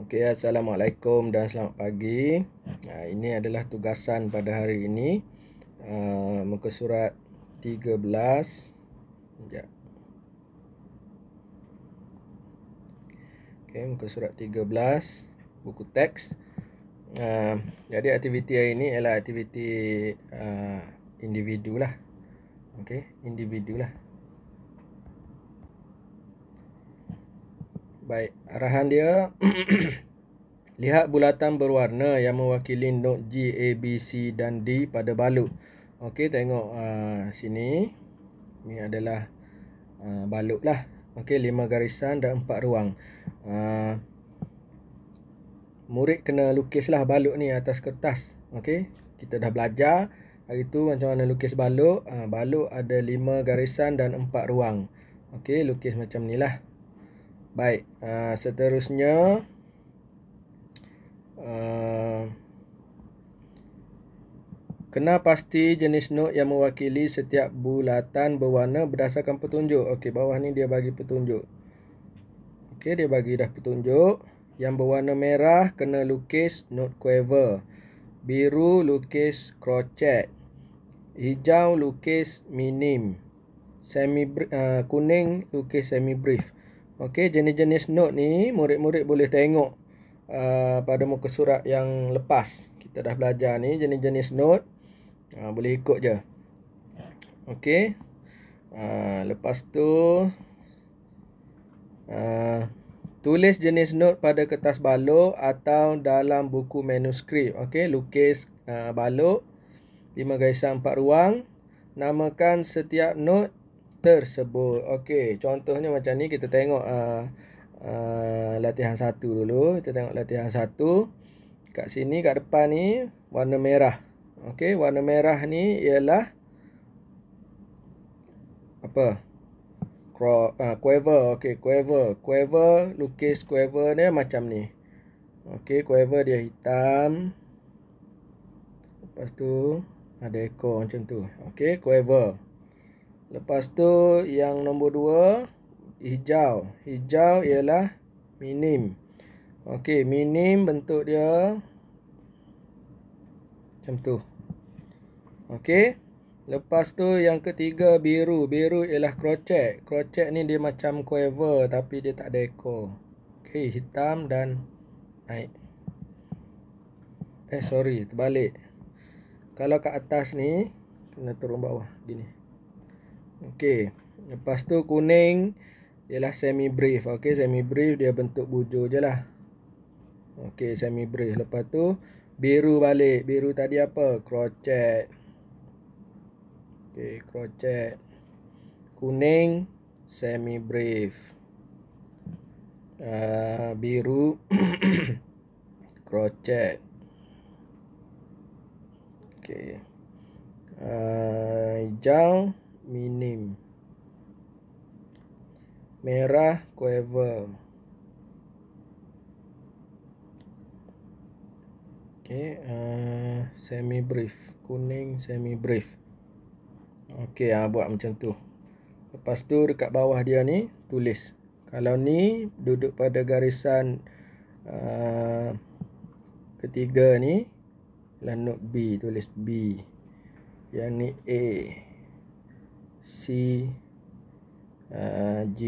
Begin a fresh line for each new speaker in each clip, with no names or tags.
Okey, Assalamualaikum dan selamat pagi. Ha, ini adalah tugasan pada hari ini. Uh, muka surat 13. Sekejap. Okey, muka surat 13. Buku teks. Uh, jadi aktiviti hari ini ialah aktiviti uh, individu lah. Okey, individu lah. Baik, arahan dia lihat bulatan berwarna yang mewakili nod G A B C dan D pada balu. Okey, tengok uh, sini. Ini adalah uh, balut lah. Okey, lima garisan dan empat ruang. Uh, murid kena lukislah balut ni atas kertas. Okey, kita dah belajar hari tu macam mana lukis balut. Uh, balut ada lima garisan dan empat ruang. Okey, lukis macam ni lah. Baik, uh, seterusnya uh, Kena pasti jenis note yang mewakili setiap bulatan berwarna berdasarkan petunjuk. Okey, bawah ni dia bagi petunjuk. Okey, dia bagi dah petunjuk. Yang berwarna merah kena lukis note quaver. Biru lukis crochet. Hijau lukis minim. Semi uh, kuning lukis semi brief. Okey, jenis-jenis note ni murid-murid boleh tengok uh, pada muka surat yang lepas. Kita dah belajar ni jenis-jenis note. Uh, boleh ikut je. Okey. Uh, lepas tu uh, tulis jenis note pada kertas balok atau dalam buku manuskrip. Okey, lukis uh, balok 5 garisan 4 ruang. Namakan setiap note tersebut. Okey, contohnya macam ni kita tengok uh, uh, latihan satu dulu. Kita tengok latihan satu. Kat sini, kat depan ni warna merah. Okey, warna merah ni ialah apa? Cro uh, ah, quaver. Okey, quaver. Quaver, lukis quaver ni macam ni. Okey, quaver dia hitam. Lepas tu ada ekor macam tu. Okey, quaver. Lepas tu yang nombor dua hijau. Hijau ialah minim. Okey, minim bentuk dia macam tu. Okey. Lepas tu yang ketiga biru. Biru ialah crochet. Crochet ni dia macam quaver tapi dia tak ada ekor. Okey, hitam dan naik. Eh sorry, terbalik. Kalau kat atas ni kena turun bawah gini. Okey. Lepas tu kuning ialah semi brief. Okey, semi brief dia bentuk bujur jelah. Okey, semi brief. Lepas tu biru balik. Biru tadi apa? Crochet. Okey, crochet. Kuning semi brief. Uh, ah, biru crochet. Okey. Uh, hijau minim merah quaver Okay, uh, semi brief kuning semi brief Okay, ah uh, buat macam tu lepas tu dekat bawah dia ni tulis kalau ni duduk pada garisan uh, ketiga ni la B tulis B yang ni A C uh, G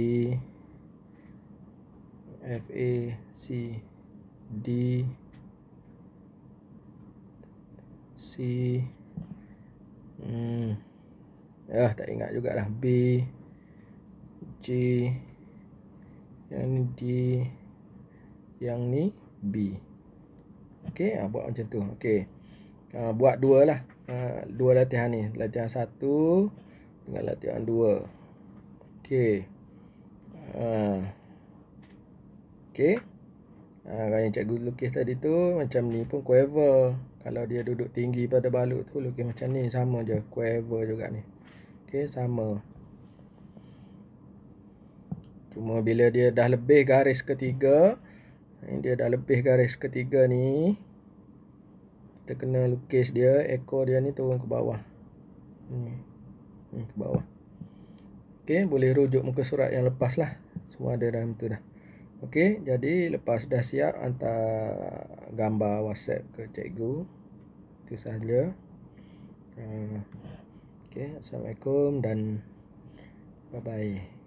F A C D C hmm ya tak ingat jugalah B G yang ni D yang ni B okey ah buat macam tu okey uh, buat dua lah uh, dua latihan ni latihan satu dengan latihan 2 Okey ha. Okey ha, Kalau yang cikgu lukis tadi tu Macam ni pun quaver Kalau dia duduk tinggi pada balut tu Lukis macam ni sama je Quaver juga ni Okey sama Cuma bila dia dah lebih garis ketiga ini eh, dia dah lebih garis ketiga ni Kita kena lukis dia Ekor dia ni turun ke bawah Ni hmm hmm, ke bawah. Okey, boleh rujuk muka surat yang lepas lah. Semua ada dalam tu dah. Okey, jadi lepas dah siap hantar gambar WhatsApp ke cikgu. Itu sahaja. Uh, ah, okay, Assalamualaikum dan bye-bye.